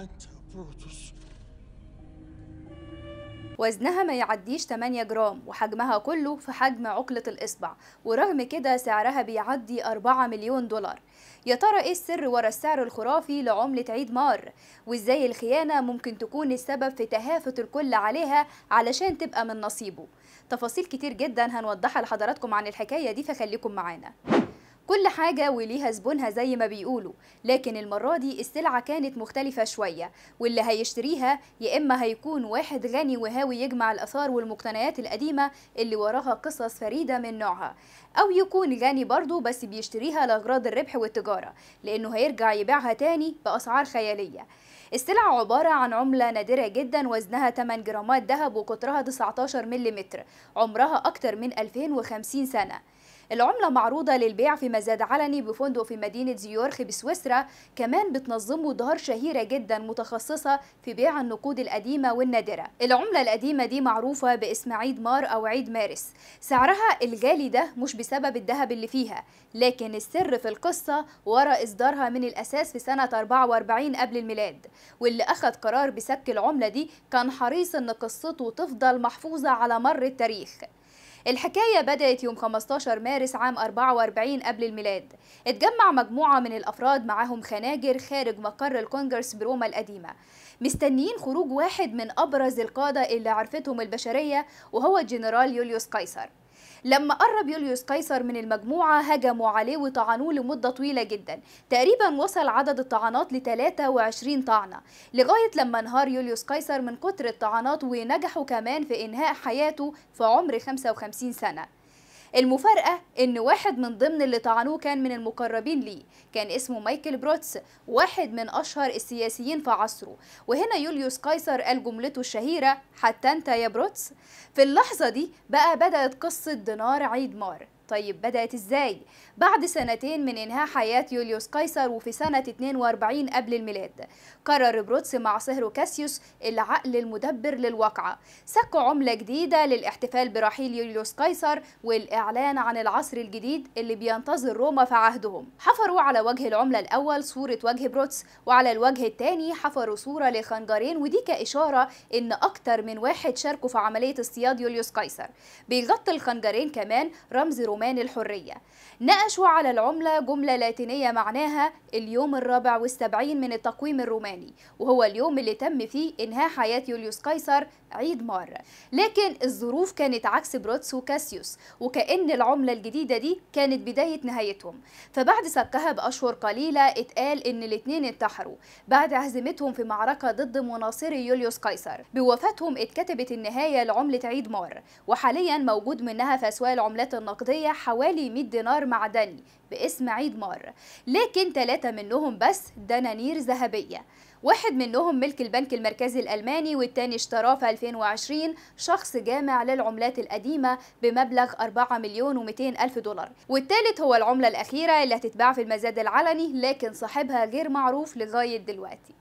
أنت بروتوس وزنها ما يعديش 8 جرام وحجمها كله في حجم عقلة الإصبع ورغم كده سعرها بيعدي 4 مليون دولار يا ترى ايه السر ورا السعر الخرافي لعملة عيد مار وازاي الخيانة ممكن تكون السبب في تهافت الكل عليها علشان تبقى من نصيبه تفاصيل كتير جدا هنوضحها لحضراتكم عن الحكاية دي فخليكم معانا كل حاجة وليها زبونها زي ما بيقولوا لكن المرة دي السلعة كانت مختلفة شوية واللي هيشتريها يا إما هيكون واحد غني وهاوي يجمع الآثار والمقتنيات القديمة اللي وراها قصص فريدة من نوعها أو يكون غني برضه بس بيشتريها لأغراض الربح والتجارة لأنه هيرجع يبيعها تاني بأسعار خيالية السلعة عبارة عن عملة نادرة جدا وزنها 8 جرامات ذهب وقطرها 19 ملم عمرها أكتر من 2050 سنة العملة معروضة للبيع في مزاد علني بفندق في مدينة زيورخ بسويسرا كمان بتنظمه دار شهيرة جدا متخصصة في بيع النقود القديمة والنادرة العملة القديمة دي معروفة باسم عيد مار أو عيد مارس سعرها الغالي ده مش بسبب الذهب اللي فيها لكن السر في القصة ورا إصدارها من الأساس في سنة 44 قبل الميلاد واللي أخذ قرار بسك العملة دي كان حريص إن قصته تفضل محفوظة على مر التاريخ الحكاية بدأت يوم 15 مارس عام 44 قبل الميلاد اتجمع مجموعة من الأفراد معاهم خناجر خارج مقر الكونجرس بروما القديمة مستنيين خروج واحد من أبرز القادة اللي عرفتهم البشرية وهو الجنرال يوليوس قيصر لما قرب يوليوس قيصر من المجموعة هجموا عليه وطعنوه لمدة طويلة جدا تقريبا وصل عدد الطعنات ل 23 طعنة لغاية لما انهار يوليوس قيصر من كتر الطعنات ونجحوا كمان في إنهاء حياته في عمر 55 سنة المفارقة إن واحد من ضمن اللي طعنوه كان من المقربين ليه كان اسمه مايكل بروتس واحد من أشهر السياسيين في عصره وهنا يوليوس قيصر قال جملته الشهيرة حتى أنت يا بروتس في اللحظة دي بقى بدأت قصة دينار عيد مار طيب بدأت إزاي؟ بعد سنتين من إنهاء حياة يوليوس قيصر وفي سنة 42 قبل الميلاد قرر بروتس مع صهره كاسيوس العقل المدبر للواقعة سك عملة جديدة للاحتفال برحيل يوليوس قيصر والإعلان عن العصر الجديد اللي بينتظر روما في عهدهم حفروا على وجه العملة الأول صورة وجه بروتس وعلى الوجه الثاني حفروا صورة لخنجرين ودي كإشارة إن أكتر من واحد شاركوا في عملية اصطياد يوليوس قيصر بيغطي الخنجرين كمان رمز عمان الحرية نقشوا على العملة جملة لاتينية معناها اليوم الرابع والسبعين من التقويم الروماني وهو اليوم اللي تم فيه إنهاء حياة يوليوس قيصر عيد مار لكن الظروف كانت عكس بروتس وكاسيوس وكأن العملة الجديدة دي كانت بداية نهايتهم فبعد سكها بأشهر قليلة اتقال إن الاتنين انتحروا بعد هزيمتهم في معركة ضد مناصري يوليوس قيصر بوفاتهم اتكتبت النهاية لعملة عيد مار وحاليا موجود منها في أسواق العملات النقدية حوالي 100 دينار معدني باسم عيد مار لكن ثلاثة منهم بس دنانير ذهبية واحد منهم ملك البنك المركزي الألماني والتاني اشتراه في 2020 شخص جامع للعملات القديمة بمبلغ 4 مليون و200 ألف دولار والتالت هو العملة الأخيرة اللي هتتباع في المزاد العلني لكن صاحبها غير معروف لغاية دلوقتي